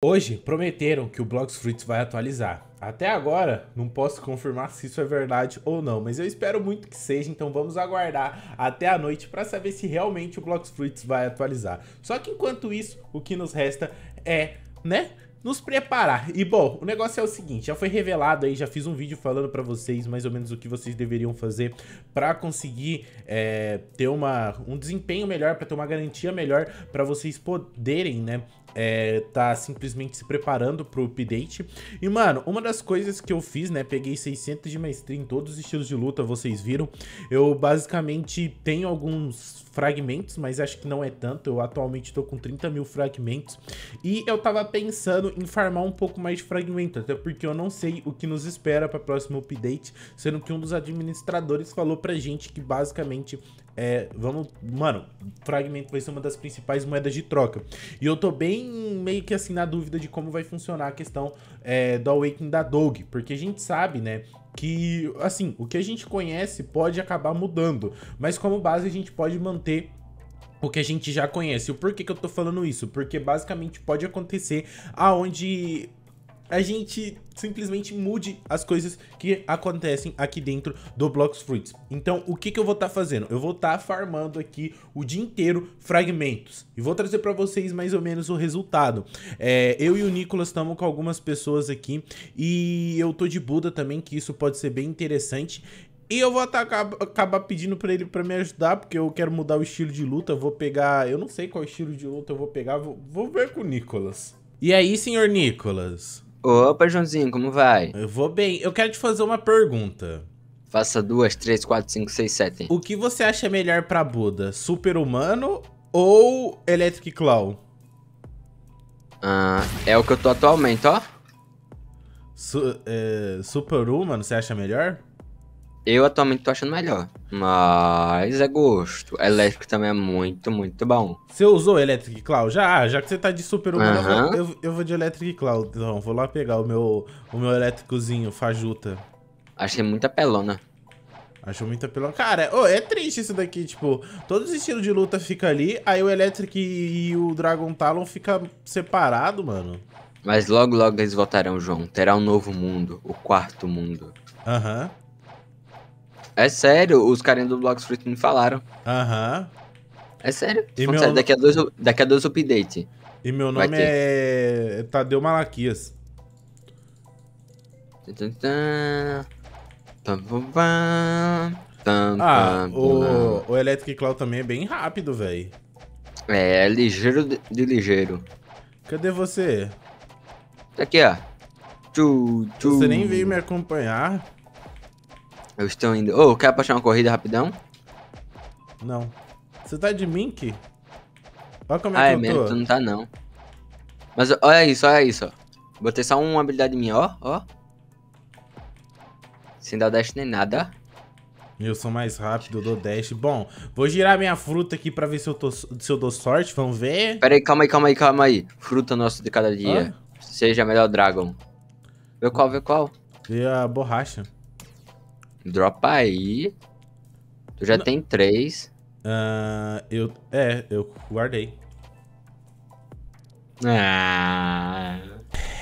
Hoje prometeram que o Blox Fruits vai atualizar. Até agora não posso confirmar se isso é verdade ou não, mas eu espero muito que seja, então vamos aguardar até a noite para saber se realmente o Blox Fruits vai atualizar. Só que enquanto isso, o que nos resta é, né, nos preparar. E bom, o negócio é o seguinte, já foi revelado aí, já fiz um vídeo falando para vocês mais ou menos o que vocês deveriam fazer para conseguir é, ter uma, um desempenho melhor, para ter uma garantia melhor, para vocês poderem, né, é, tá simplesmente se preparando pro update. E, mano, uma das coisas que eu fiz, né, peguei 600 de maestria em todos os estilos de luta, vocês viram. Eu, basicamente, tenho alguns fragmentos, mas acho que não é tanto. Eu atualmente tô com 30 mil fragmentos. E eu tava pensando em farmar um pouco mais de fragmento, até porque eu não sei o que nos espera pra próximo update, sendo que um dos administradores falou pra gente que, basicamente, é, vamos. Mano, fragmento vai ser uma das principais moedas de troca. E eu tô bem meio que assim na dúvida de como vai funcionar a questão é, do Awakening da Dog. Porque a gente sabe, né? Que, assim, o que a gente conhece pode acabar mudando. Mas como base a gente pode manter o que a gente já conhece. O porquê que eu tô falando isso? Porque basicamente pode acontecer aonde a gente simplesmente mude as coisas que acontecem aqui dentro do Blocks Fruits. Então, o que, que eu vou estar tá fazendo? Eu vou estar tá farmando aqui o dia inteiro fragmentos. E vou trazer para vocês mais ou menos o resultado. É, eu e o Nicolas estamos com algumas pessoas aqui. E eu tô de Buda também, que isso pode ser bem interessante. E eu vou acabar pedindo pra ele pra me ajudar, porque eu quero mudar o estilo de luta. Eu vou pegar... Eu não sei qual estilo de luta eu vou pegar. Vou, vou ver com o Nicolas. E aí, senhor Nicolas? Opa, Joãozinho, como vai? Eu vou bem. Eu quero te fazer uma pergunta. Faça duas, três, quatro, cinco, seis, sete. O que você acha melhor pra Buda? Super-humano ou Electric Claw? Ah, é o que eu tô atualmente, ó. Su é, Super-humano, você acha melhor? Eu atualmente tô achando melhor. Mas é gosto. Elétrico também é muito, muito bom. Você usou Electric Cloud? Já, já que você tá de super humano, eu, eu, vou de Electric Cloud, então. Vou lá pegar o meu, o meu elétricozinho, fajuta. Achei muita pelona. Achou muita pelona, Cara, oh, é triste isso daqui, tipo, todos os estilos de luta fica ali, aí o Electric e o Dragon Talon fica separado, mano. Mas logo, logo eles voltarão, João. Terá um novo mundo, o quarto mundo. Aham. É sério, os carinhos do Blox Fruit me falaram. Aham. É sério? E meu... sério daqui, a dois, daqui a dois updates. E meu nome é Tadeu Malaquias. Ah, o, o Electric Cloud também é bem rápido, velho. É, é ligeiro de, de, ligeiro. Cadê você? Aqui, ó. Tchu, tchu. Você nem veio me acompanhar. Eu estou indo. Ô, oh, quer apostar uma corrida rapidão? Não. Você tá de mink? Olha como é ah, que é eu mesmo, tu não tá não. Mas olha é isso, olha é isso, ó. Botei só uma habilidade minha, ó, ó. Sem dar dash nem nada. Eu sou mais rápido, eu dou dash. Bom, vou girar minha fruta aqui pra ver se eu, tô, se eu dou sorte, vamos ver. Pera aí, calma aí, calma aí, calma aí. Fruta nossa de cada dia. Ah? Seja melhor Dragon. Vê qual, vê qual. Vê a borracha. Dropa aí. Tu já Não. tem três. Uh, eu, é, eu guardei. Ah.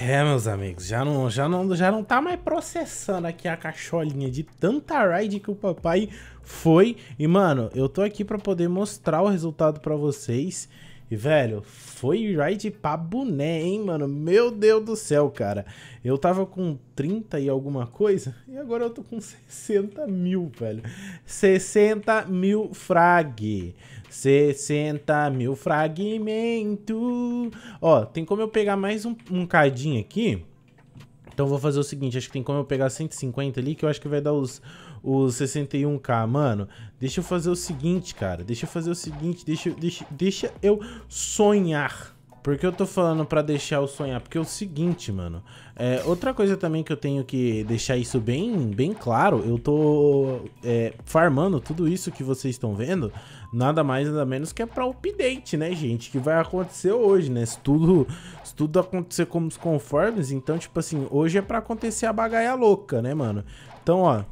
É, meus amigos, já não, já, não, já não tá mais processando aqui a cacholinha de tanta ride que o papai foi. E, mano, eu tô aqui pra poder mostrar o resultado pra vocês. E, velho, foi ride pra boné, hein, mano? Meu Deus do céu, cara. Eu tava com 30 e alguma coisa, e agora eu tô com 60 mil, velho. 60 mil frag. 60 mil fragmento. Ó, tem como eu pegar mais um, um cadinho aqui? Então vou fazer o seguinte, acho que tem como eu pegar 150 ali, que eu acho que vai dar os, os 61k. Mano, deixa eu fazer o seguinte, cara. Deixa eu fazer o seguinte, deixa, deixa, deixa eu sonhar. Por que eu tô falando para deixar o sonhar? Porque é o seguinte, mano. É, outra coisa também que eu tenho que deixar isso bem, bem claro, eu tô é, farmando tudo isso que vocês estão vendo, nada mais nada menos que é pra update, né, gente? Que vai acontecer hoje, né? Se tudo, se tudo acontecer como os conformes, então, tipo assim, hoje é para acontecer a bagaia louca, né, mano? Então, ó,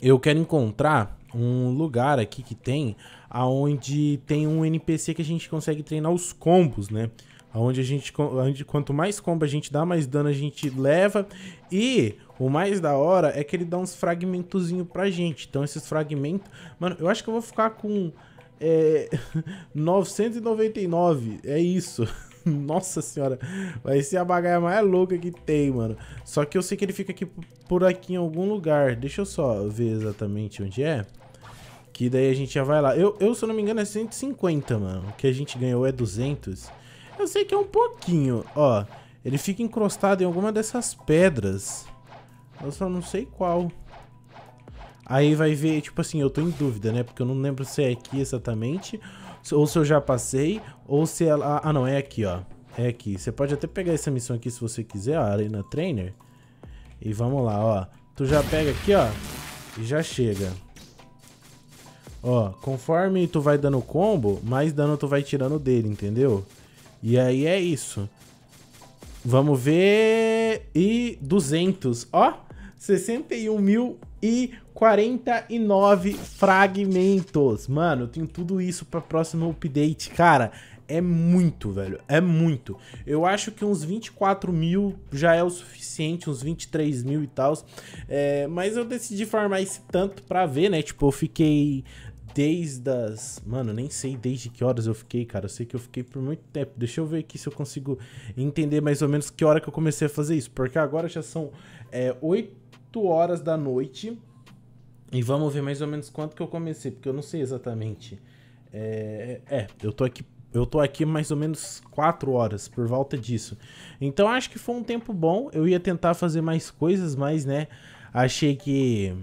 eu quero encontrar um lugar aqui que tem aonde tem um NPC que a gente consegue treinar os combos, né? Onde a gente, onde, quanto mais combo a gente dá, mais dano a gente leva. E o mais da hora é que ele dá uns fragmentozinho pra gente. Então esses fragmentos... Mano, eu acho que eu vou ficar com é, 999, é isso. Nossa senhora, vai ser a bagaia mais louca que tem, mano. Só que eu sei que ele fica aqui por aqui em algum lugar. Deixa eu só ver exatamente onde é. Que daí a gente já vai lá. Eu, eu se eu não me engano, é 150, mano. O que a gente ganhou é 200. Eu sei que é um pouquinho. Ó, ele fica encrostado em alguma dessas pedras. Eu só não sei qual. Aí vai ver, tipo assim, eu tô em dúvida, né? Porque eu não lembro se é aqui exatamente, ou se eu já passei, ou se é lá... Ah, ah, não, é aqui, ó. É aqui. Você pode até pegar essa missão aqui se você quiser, ó, Arena Trainer. E vamos lá, ó. Tu já pega aqui, ó, e já chega. Ó, conforme tu vai dando combo, mais dano tu vai tirando dele, entendeu? E aí é isso. Vamos ver... E 200, ó. 61.049 fragmentos. Mano, eu tenho tudo isso pra próximo update, cara. É muito, velho. É muito. Eu acho que uns 24 mil já é o suficiente, uns 23 mil e tal. É, mas eu decidi farmar esse tanto pra ver, né? Tipo, eu fiquei desde as. Mano, nem sei desde que horas eu fiquei, cara. Eu sei que eu fiquei por muito tempo. Deixa eu ver aqui se eu consigo entender mais ou menos que hora que eu comecei a fazer isso. Porque agora já são é, 8 horas da noite. E vamos ver mais ou menos quanto que eu comecei, porque eu não sei exatamente. É, é eu tô aqui. Eu tô aqui mais ou menos 4 horas por volta disso. Então acho que foi um tempo bom. Eu ia tentar fazer mais coisas, mas né, achei que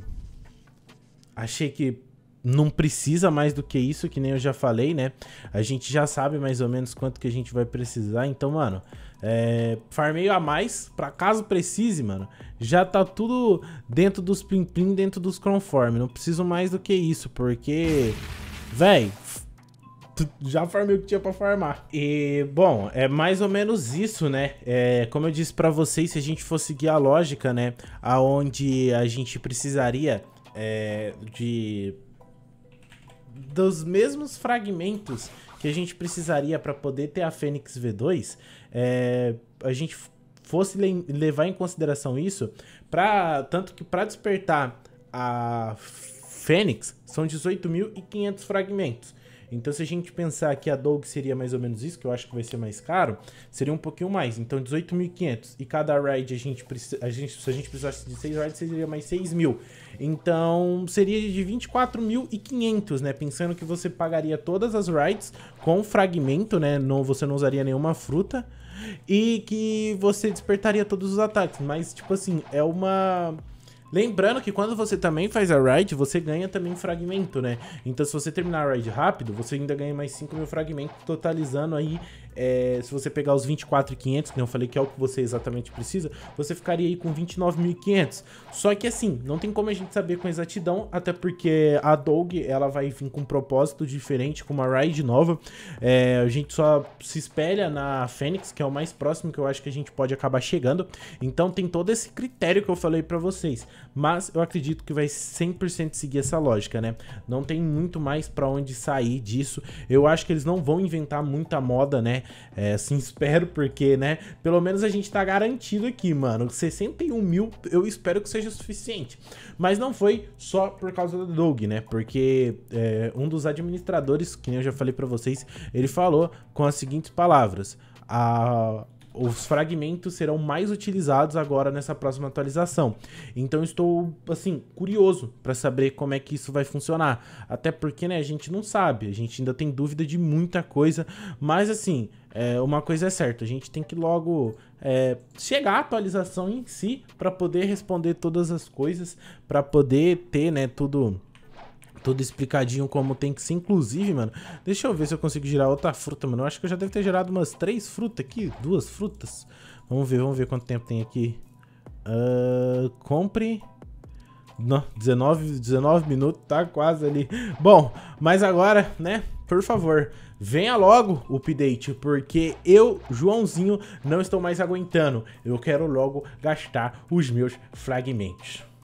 achei que não precisa mais do que isso, que nem eu já falei, né? A gente já sabe mais ou menos quanto que a gente vai precisar. Então, mano, é, farmeio a mais, pra caso precise, mano, já tá tudo dentro dos pim pim dentro dos conformes Não preciso mais do que isso, porque, véi, já farmei o que tinha pra farmar. E, bom, é mais ou menos isso, né? É, como eu disse pra vocês, se a gente for seguir a lógica, né? Aonde a gente precisaria é, de dos mesmos fragmentos que a gente precisaria para poder ter a Fênix V2, é, a gente fosse le levar em consideração isso, para tanto que para despertar a Fênix são 18.500 fragmentos. Então, se a gente pensar que a Dog seria mais ou menos isso, que eu acho que vai ser mais caro, seria um pouquinho mais. Então, 18.500. E cada ride a gente A gente, se a gente precisasse de 6 rides, seria mais 6 mil. Então, seria de 24.500, né? Pensando que você pagaria todas as rides com fragmento, né? Não, você não usaria nenhuma fruta. E que você despertaria todos os ataques. Mas, tipo assim, é uma Lembrando que quando você também faz a raid, você ganha também fragmento, né? Então se você terminar a raid rápido, você ainda ganha mais 5 mil fragmentos, totalizando aí é, se você pegar os 24,500, que eu falei que é o que você exatamente precisa, você ficaria aí com 29.500. Só que assim, não tem como a gente saber com exatidão, até porque a Dog ela vai vir com um propósito diferente, com uma ride nova. É, a gente só se espelha na Fênix, que é o mais próximo que eu acho que a gente pode acabar chegando. Então tem todo esse critério que eu falei para vocês, mas eu acredito que vai 100% seguir essa lógica, né? Não tem muito mais para onde sair disso. Eu acho que eles não vão inventar muita moda, né? É, assim, espero, porque, né? Pelo menos a gente tá garantido aqui, mano. 61 mil, eu espero que seja suficiente. Mas não foi só por causa do Doug, né? Porque é, um dos administradores, que eu já falei para vocês, ele falou com as seguintes palavras. A os fragmentos serão mais utilizados agora nessa próxima atualização. Então estou assim curioso para saber como é que isso vai funcionar, até porque né, a gente não sabe, a gente ainda tem dúvida de muita coisa, mas assim é, uma coisa é certa, a gente tem que logo é, chegar à atualização em si para poder responder todas as coisas, para poder ter né tudo tudo explicadinho como tem que ser. Inclusive, mano, deixa eu ver se eu consigo gerar outra fruta, mano. Eu acho que eu já devo ter gerado umas três frutas aqui, duas frutas. Vamos ver, vamos ver quanto tempo tem aqui. Uh, compre... Não, 19, 19 minutos, tá quase ali. Bom, mas agora, né, por favor, venha logo o update, porque eu, Joãozinho, não estou mais aguentando. Eu quero logo gastar os meus fragmentos.